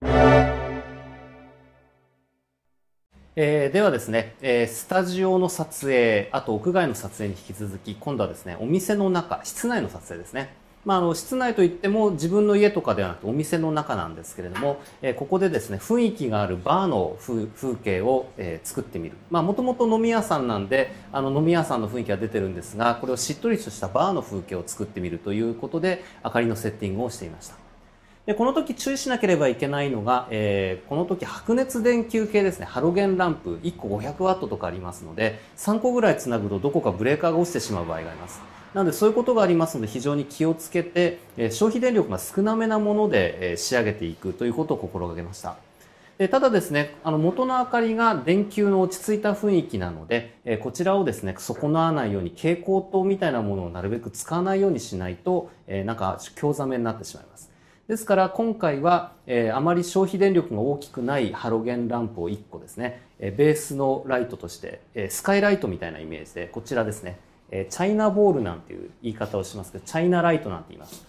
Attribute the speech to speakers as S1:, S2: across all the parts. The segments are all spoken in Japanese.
S1: えー、ではですね、えー、スタジオの撮影、あと屋外の撮影に引き続き、今度はですね、お店の中、室内の撮影ですね。まあ、あの室内といっても自分の家とかではなくてお店の中なんですけれども、えー、ここでですね雰囲気があるバーの風景を、えー、作ってみるもともと飲み屋さんなんであの飲み屋さんの雰囲気が出てるんですがこれをしっとりとしたバーの風景を作ってみるということで明かりのセッティングをしていました。でこの時注意しなければいけないのが、えー、この時白熱電球系ですねハロゲンランプ1個 500W とかありますので3個ぐらいつなぐとどこかブレーカーが落ちてしまう場合がありますなのでそういうことがありますので非常に気をつけて、え消費電力が少なめなもので、え仕上げていくということを心がけましたでただですねあの元の明かりが電球の落ち着いた雰囲気なので、えこちらをですね損なわないように蛍光灯みたいなものをなるべく使わないようにしないと、えなんか興ざめになってしまいますですから今回は、えー、あまり消費電力が大きくないハロゲンランプを1個ですね、えー、ベースのライトとして、えー、スカイライトみたいなイメージでこちらですね、えチャイナボールなんていう言い方をしますけどチャイナライトなんて言います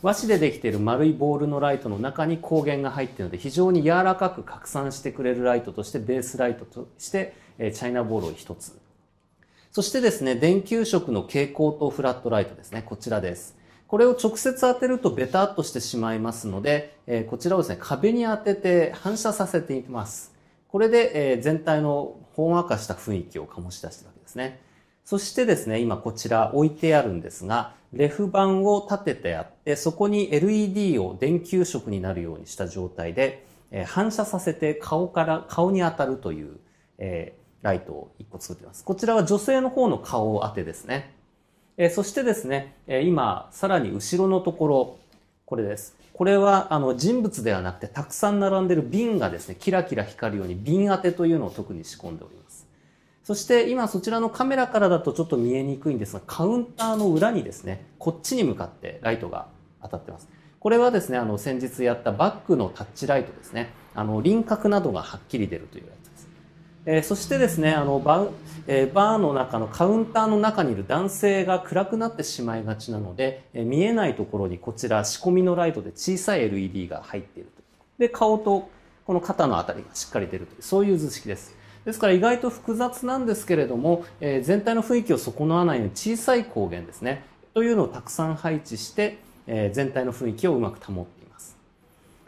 S1: 和紙でできている丸いボールのライトの中に光源が入っているので非常に柔らかく拡散してくれるライトとしてベースライトとして、えチャイナボールを1つそしてですね電球色の蛍光灯フラットライトですねこちらですこれを直接当てるとベタっとしてしまいますので、えこちらをですね、壁に当てて反射させていきます。これで、え全体のほんわかした雰囲気を醸し出してるわけですね。そしてですね、今こちら置いてあるんですが、レフ板を立ててあって、そこに LED を電球色になるようにした状態で、え反射させて顔から、顔に当たるという、えー、ライトを1個作ってます。こちらは女性の方の顔を当てですね。えそしてですね、え今、さらに後ろのところ、これです。これは、あの、人物ではなくて、たくさん並んでる瓶がですね、キラキラ光るように瓶当てというのを特に仕込んでおります。そして、今そちらのカメラからだとちょっと見えにくいんですが、カウンターの裏にですね、こっちに向かってライトが当たってます。これはですね、あの、先日やったバックのタッチライトですね。あの、輪郭などがはっきり出るというやつ。えー、そしてですねあのバ,、えー、バーの中のカウンターの中にいる男性が暗くなってしまいがちなので、えー、見えないところにこちら仕込みのライトで小さい LED が入っているとで顔とこの肩の辺りがしっかり出るというそういう図式ですですから意外と複雑なんですけれども、えー、全体の雰囲気を損なわないように小さい光源ですねというのをたくさん配置して、えー、全体の雰囲気をうまく保っています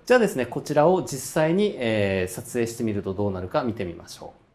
S1: じゃあですねこちらを実際に、えー、撮影してみるとどうなるか見てみましょう